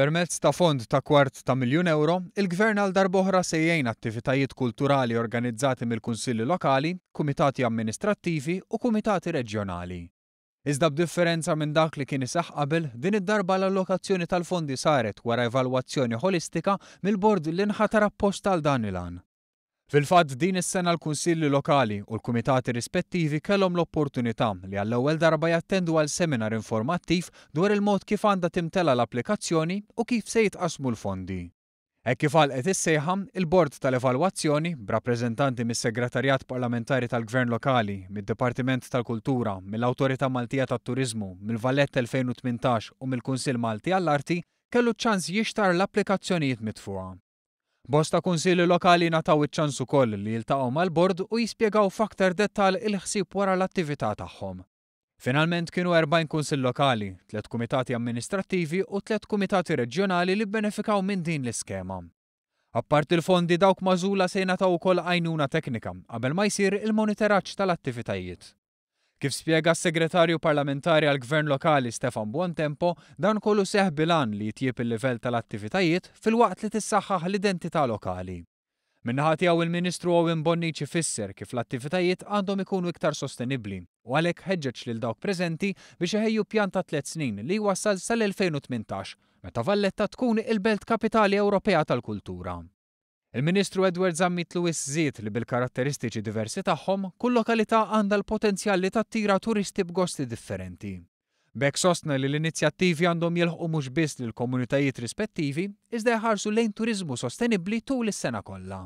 Permezz ta' fond ta' kwart ta' miljun euro, il-gvern għal darboħra sejjajn attivitajiet kulturali organizzati mill-kunsilli lokali, kumitati amministrattivi u kumitati reġjonali. Iżda b'differenza minn dak li kien isaħ qabel, din id-darba l-allokazzjoni tal-fondi saret wara evalwazzjoni holistika mill-bord li nħatar apposta għal dan il-an. Fil-fatt din is-sena l-Kunsilli Lokali u l-Kumitati rispettivi kellhom l-opportunità li għall-ewwel darba jattendu għal seminar informattiv dwar il-mod kif għandha timtela l-applikazzjoni u kif se jitqasmu l-fondi. E kif għalqet is il-Bord tal-Evalwazzjoni, b'rappreżentanti mis-Segretarjat Parlamentari tal-Gvern Lokali, mid-Dipartiment tal-Kultura, mill-Awtorità Maltija tat-Turizmu, mill-Vallett 2018 u mill-Kunsill Malti għall-Arti, kellu ċans jixtar l-applikazzjonijiet mitfuha. Bosta kunsilli lokali nataw iċ-ċansu koll li jiltaqgħu mal-bord u jispjegaw f'aktar dettal il-ħsieb wara l-attività tagħhom. Finalment kienu 40 kunsill lokali, 3 kumitati amministrattivi u 3 kumitati reġjonali li benefikaw minn din l-iskema. Apparti l fondi dawk mażula se jingħataw ukoll għajnuna teknika qabel ma jsir il-monitoraġġ tal-attivitajiet. Kif spiega s-segretarju parlamentari għal gvern lokali Stefan Buontempo, dan kollu seħ bilan li jitjib il-livell tal-attivitajiet fil-waqt li tissaħħaħ l-identità lokali. Minnaħati għaw il-Ministru Owen Bonnici fisser kif l-attivitajiet għandhom ikunu iktar sostenibli u għalek ħedġeċ lil dawk prezenti biex ħejju pjanta tlet snin li wassal sal-2018 meta Valletta tkun il-Belt Kapitali Ewropea tal-Kultura. Il-Ministru Edward Zammit Lewis żied li bil-karatteristiċi diversi tagħhom kull lokalità għandha l-potenzjal li tattira turisti b'gosti differenti. Bek sostna li l-inizjattivi għandhom jilħu mhux biss lill komunitajiet rispettivi, iżda jħarsu lejn turizmu sostenibbli tul is-sena kollha.